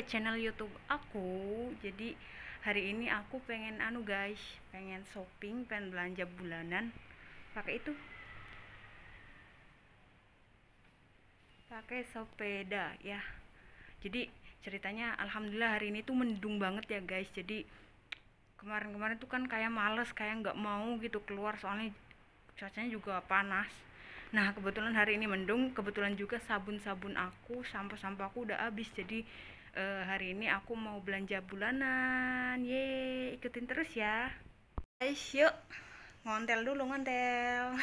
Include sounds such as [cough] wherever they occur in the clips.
ke channel YouTube aku. Jadi hari ini aku pengen anu guys, pengen shopping, pengen belanja bulanan pakai itu. Pakai sepeda ya. Jadi ceritanya alhamdulillah hari ini tuh mendung banget ya guys. Jadi kemarin-kemarin tuh kan kayak males, kayak nggak mau gitu keluar soalnya cuacanya juga panas. Nah, kebetulan hari ini mendung, kebetulan juga sabun-sabun aku, sampah sampah aku udah habis. Jadi uh, hari ini aku mau belanja bulanan ye ikutin terus ya guys yuk ngontel dulu ngontel [laughs]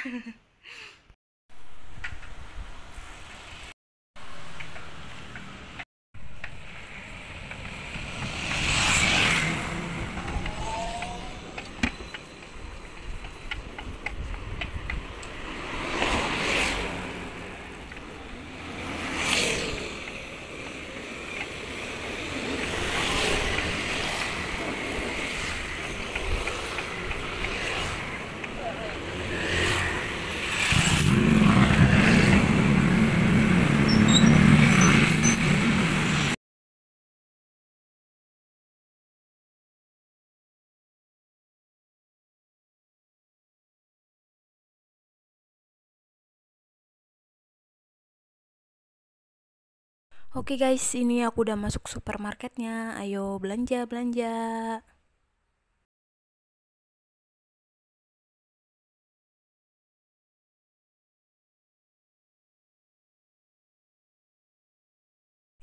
Oke okay guys, ini aku udah masuk supermarketnya. Ayo belanja, belanja.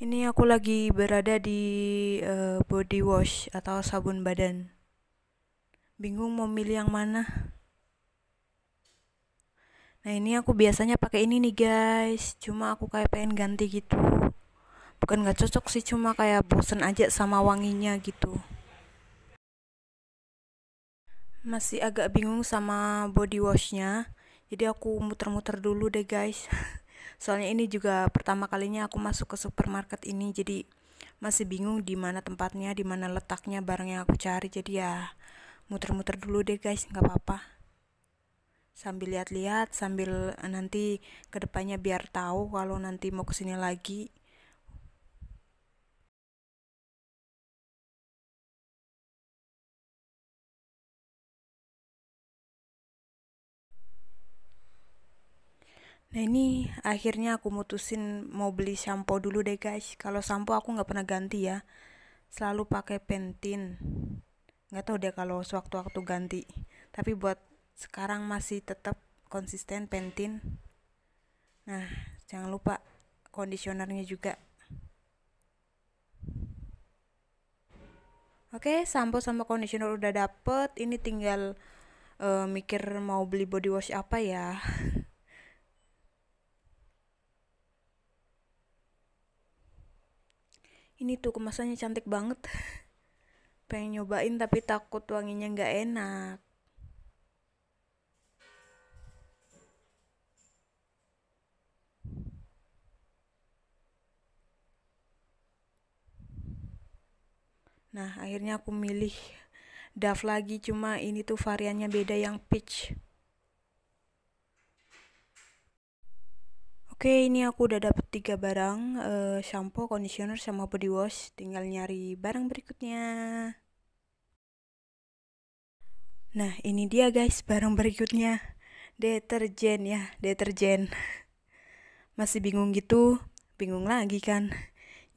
Ini aku lagi berada di uh, body wash atau sabun badan. Bingung mau milih yang mana. Nah, ini aku biasanya pakai ini nih, guys. Cuma aku kayak pengen ganti gitu bukan nggak cocok sih cuma kayak bosen aja sama wanginya gitu masih agak bingung sama body washnya jadi aku muter-muter dulu deh guys [laughs] soalnya ini juga pertama kalinya aku masuk ke supermarket ini jadi masih bingung di mana tempatnya di mana letaknya barang yang aku cari jadi ya muter-muter dulu deh guys nggak apa-apa sambil lihat-lihat sambil nanti kedepannya biar tahu kalau nanti mau kesini lagi Nah ini akhirnya aku mutusin mau beli shampoo dulu deh guys. Kalau shampoo aku nggak pernah ganti ya, selalu pakai pentin. Nggak tahu deh kalau sewaktu-waktu ganti. Tapi buat sekarang masih tetap konsisten pentin. Nah jangan lupa kondisionernya juga. Oke, sampo sama conditioner udah dapet. Ini tinggal uh, mikir mau beli body wash apa ya. [laughs] ini tuh kemasannya cantik banget [laughs] pengen nyobain tapi takut wanginya nggak enak Nah, akhirnya aku milih Dove lagi, cuma ini tuh variannya beda yang peach. Oke, ini aku udah dapet tiga barang, uh, shampoo, conditioner, sama body wash. Tinggal nyari barang berikutnya. Nah, ini dia guys, barang berikutnya. Deterjen ya, deterjen. [laughs] Masih bingung gitu, bingung lagi kan.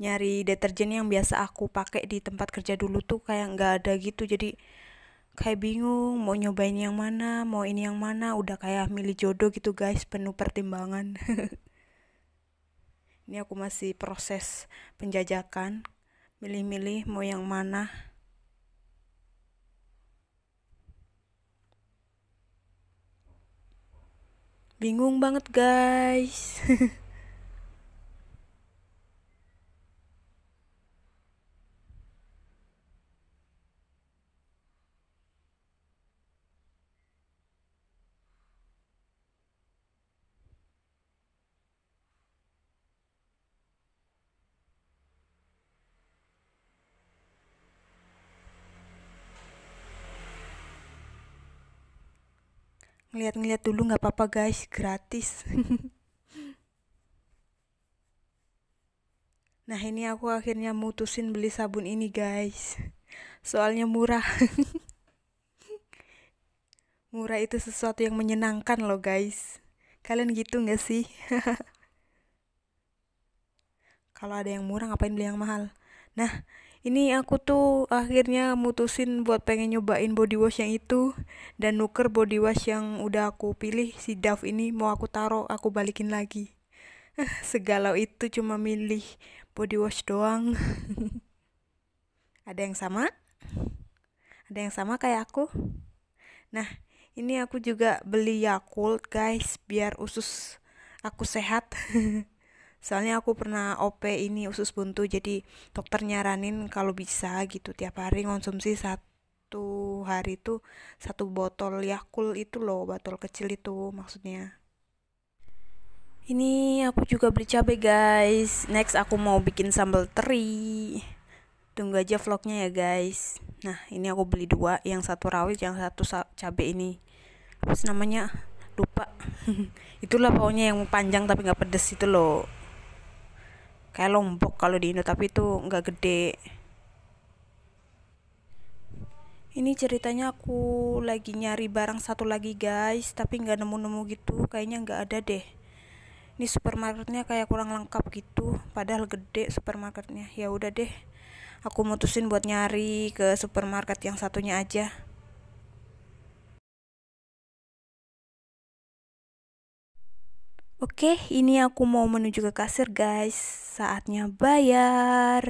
Nyari deterjen yang biasa aku pakai di tempat kerja dulu tuh kayak nggak ada gitu, jadi kayak bingung mau nyobain yang mana, mau ini yang mana, udah kayak milih jodoh gitu guys, penuh pertimbangan. [laughs] ini aku masih proses penjajakan milih-milih mau yang mana bingung banget guys [laughs] ngeliat-ngeliat dulu nggak apa-apa guys gratis [laughs] nah ini aku akhirnya mutusin beli sabun ini guys soalnya murah [laughs] murah itu sesuatu yang menyenangkan loh guys kalian gitu nggak sih [laughs] kalau ada yang murah ngapain beli yang mahal nah ini aku tuh akhirnya mutusin buat pengen nyobain body wash yang itu dan nuker body wash yang udah aku pilih si Dove ini mau aku taruh aku balikin lagi eh, segalau itu cuma milih body wash doang [laughs] ada yang sama ada yang sama kayak aku nah ini aku juga beli Yakult guys biar usus aku sehat [laughs] soalnya aku pernah OP ini usus buntu jadi dokter nyaranin kalau bisa gitu tiap hari konsumsi satu hari itu satu botol Yakult itu loh botol kecil itu maksudnya ini aku juga beli cabai guys next aku mau bikin sambal teri tunggu aja vlognya ya guys nah ini aku beli dua yang satu rawit yang satu cabai ini terus namanya lupa [laughs] itulah pokoknya yang panjang tapi nggak pedes itu loh kayak lombok kalau di Indo tapi itu nggak gede ini ceritanya aku lagi nyari barang satu lagi guys tapi nggak nemu-nemu gitu kayaknya nggak ada deh ini supermarketnya kayak kurang lengkap gitu padahal gede supermarketnya ya udah deh aku mutusin buat nyari ke supermarket yang satunya aja Oke, ini aku mau menuju ke kasir, guys. Saatnya bayar.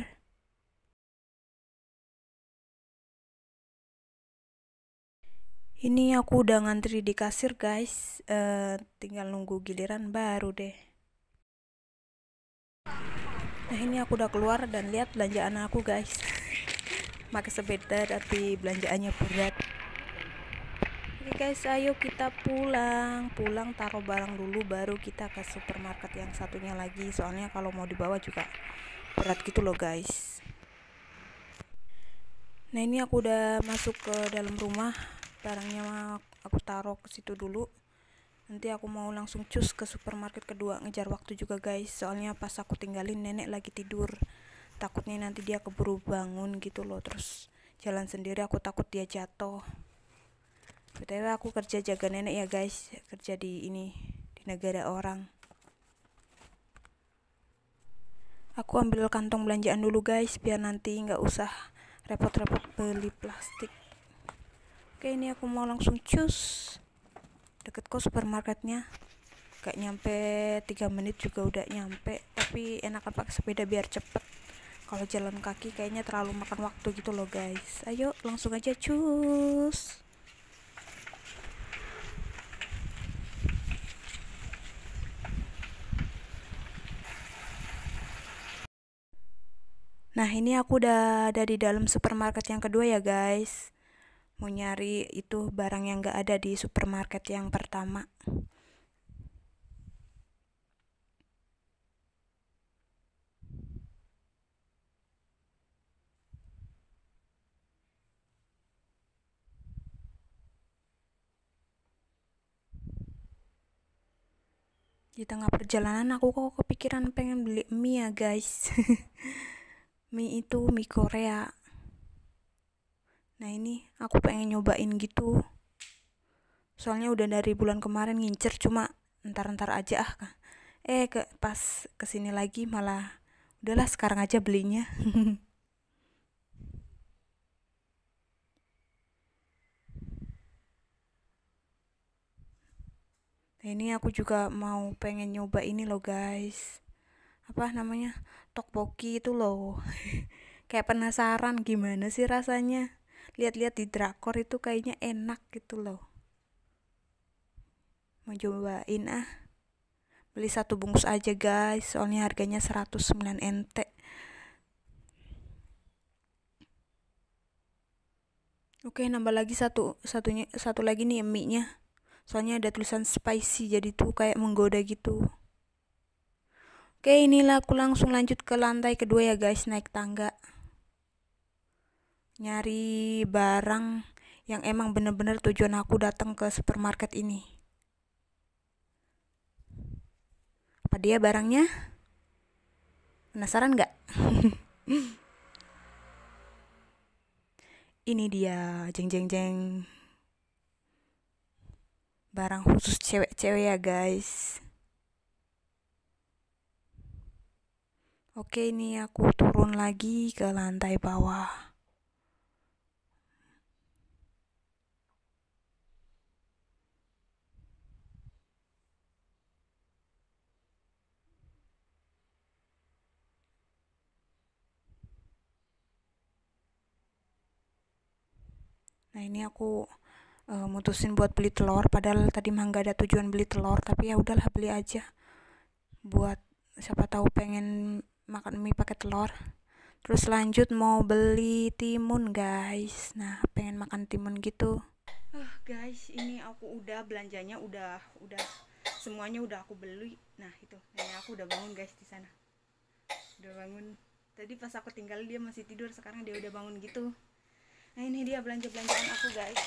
Ini aku udah ngantri di kasir, guys. Uh, tinggal nunggu giliran baru deh. Nah, ini aku udah keluar dan lihat belanjaan aku, guys. Pakai sepeda tapi belanjaannya berat. Oke okay guys, ayo kita pulang. Pulang taruh barang dulu baru kita ke supermarket yang satunya lagi. Soalnya kalau mau dibawa juga berat gitu loh guys. Nah, ini aku udah masuk ke dalam rumah. Barangnya aku taruh ke situ dulu. Nanti aku mau langsung cus ke supermarket kedua ngejar waktu juga guys. Soalnya pas aku tinggalin nenek lagi tidur. Takutnya nanti dia keburu bangun gitu loh. Terus jalan sendiri aku takut dia jatuh btw aku kerja jaga nenek ya guys kerja di ini di negara orang aku ambil kantong belanjaan dulu guys biar nanti nggak usah repot-repot beli plastik oke ini aku mau langsung cus deket kok supermarketnya gak nyampe 3 menit juga udah nyampe tapi enak apa sepeda biar cepet kalau jalan kaki kayaknya terlalu makan waktu gitu loh guys ayo langsung aja cus Nah, ini aku udah ada di dalam supermarket yang kedua ya, guys. Mau nyari itu barang yang gak ada di supermarket yang pertama. Di tengah perjalanan aku kok kepikiran pengen beli mie ya guys [laughs] mie itu mie Korea nah ini aku pengen nyobain gitu soalnya udah dari bulan kemarin ngincer cuma ntar-ntar aja ah eh ke pas kesini lagi malah udahlah sekarang aja belinya [laughs] nah ini aku juga mau pengen nyoba ini loh guys apa namanya tteokbokki itu loh [laughs] kayak penasaran gimana sih rasanya lihat-lihat di drakor itu kayaknya enak gitu loh mau cobain ah beli satu bungkus aja guys soalnya harganya 109 NT Oke, nambah lagi satu satunya satu lagi nih mie-nya. Soalnya ada tulisan spicy jadi tuh kayak menggoda gitu. Oke, inilah aku langsung lanjut ke lantai kedua ya guys, naik tangga. Nyari barang yang emang bener-bener tujuan aku datang ke supermarket ini. Apa dia barangnya? Penasaran gak? [laughs] ini dia, jeng jeng jeng. Barang khusus cewek-cewek ya guys. Oke, ini aku turun lagi ke lantai bawah. Nah, ini aku uh, mutusin buat beli telur padahal tadi mah nggak ada tujuan beli telur, tapi ya udahlah beli aja. Buat siapa tahu pengen makan mie pakai telur terus lanjut mau beli timun guys nah pengen makan timun gitu ah guys ini aku udah belanjanya udah udah semuanya udah aku beli nah itu ini aku udah bangun guys di sana udah bangun tadi pas aku tinggal dia masih tidur sekarang dia udah bangun gitu nah ini dia belanja belanjaan aku guys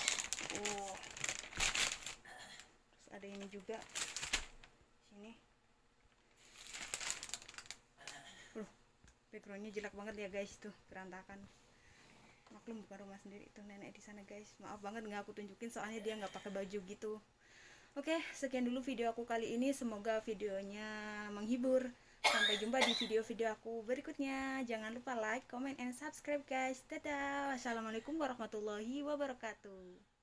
uh terus ada ini juga sini backgroundnya jelek banget ya guys tuh berantakan maklum bukan rumah sendiri itu nenek di sana guys maaf banget nggak aku tunjukin soalnya dia nggak pakai baju gitu oke sekian dulu video aku kali ini semoga videonya menghibur sampai jumpa di video-video aku berikutnya jangan lupa like comment and subscribe guys dadah wassalamualaikum warahmatullahi wabarakatuh